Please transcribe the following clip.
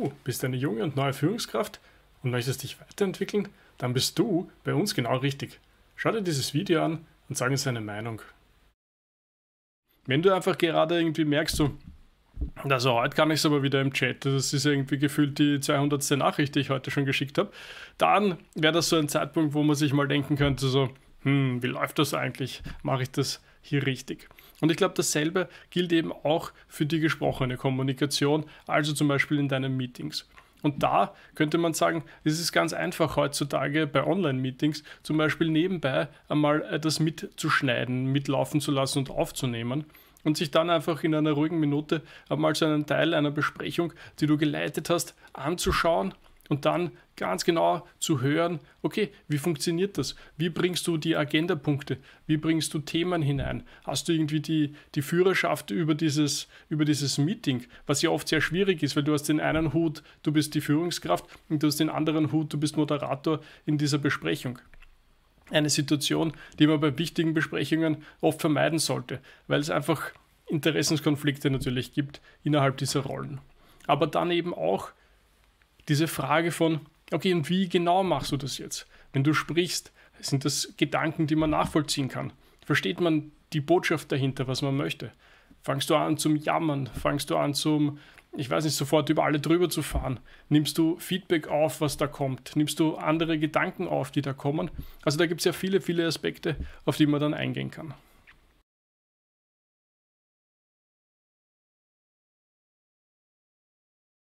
du bist eine junge und neue Führungskraft und möchtest dich weiterentwickeln, dann bist du bei uns genau richtig. Schau dir dieses Video an und sag uns deine Meinung. Wenn du einfach gerade irgendwie merkst, so, also heute kann ich es aber wieder im Chat, das ist irgendwie gefühlt die 200. Nachricht, die ich heute schon geschickt habe, dann wäre das so ein Zeitpunkt, wo man sich mal denken könnte, so, hm, wie läuft das eigentlich? Mache ich das hier richtig? Und ich glaube, dasselbe gilt eben auch für die gesprochene Kommunikation, also zum Beispiel in deinen Meetings. Und da könnte man sagen, es ist ganz einfach heutzutage bei Online-Meetings zum Beispiel nebenbei einmal äh, das mitzuschneiden, mitlaufen zu lassen und aufzunehmen und sich dann einfach in einer ruhigen Minute einmal so einen Teil einer Besprechung, die du geleitet hast, anzuschauen und dann ganz genau zu hören, okay, wie funktioniert das? Wie bringst du die Agendapunkte? Wie bringst du Themen hinein? Hast du irgendwie die, die Führerschaft über dieses, über dieses Meeting, was ja oft sehr schwierig ist, weil du hast den einen Hut, du bist die Führungskraft und du hast den anderen Hut, du bist Moderator in dieser Besprechung eine Situation, die man bei wichtigen Besprechungen oft vermeiden sollte, weil es einfach Interessenskonflikte natürlich gibt innerhalb dieser Rollen. Aber dann eben auch diese Frage von, okay, und wie genau machst du das jetzt? Wenn du sprichst, sind das Gedanken, die man nachvollziehen kann? Versteht man die Botschaft dahinter, was man möchte? Fangst du an zum Jammern? Fangst du an zum, ich weiß nicht, sofort über alle drüber zu fahren? Nimmst du Feedback auf, was da kommt? Nimmst du andere Gedanken auf, die da kommen? Also da gibt es ja viele, viele Aspekte, auf die man dann eingehen kann.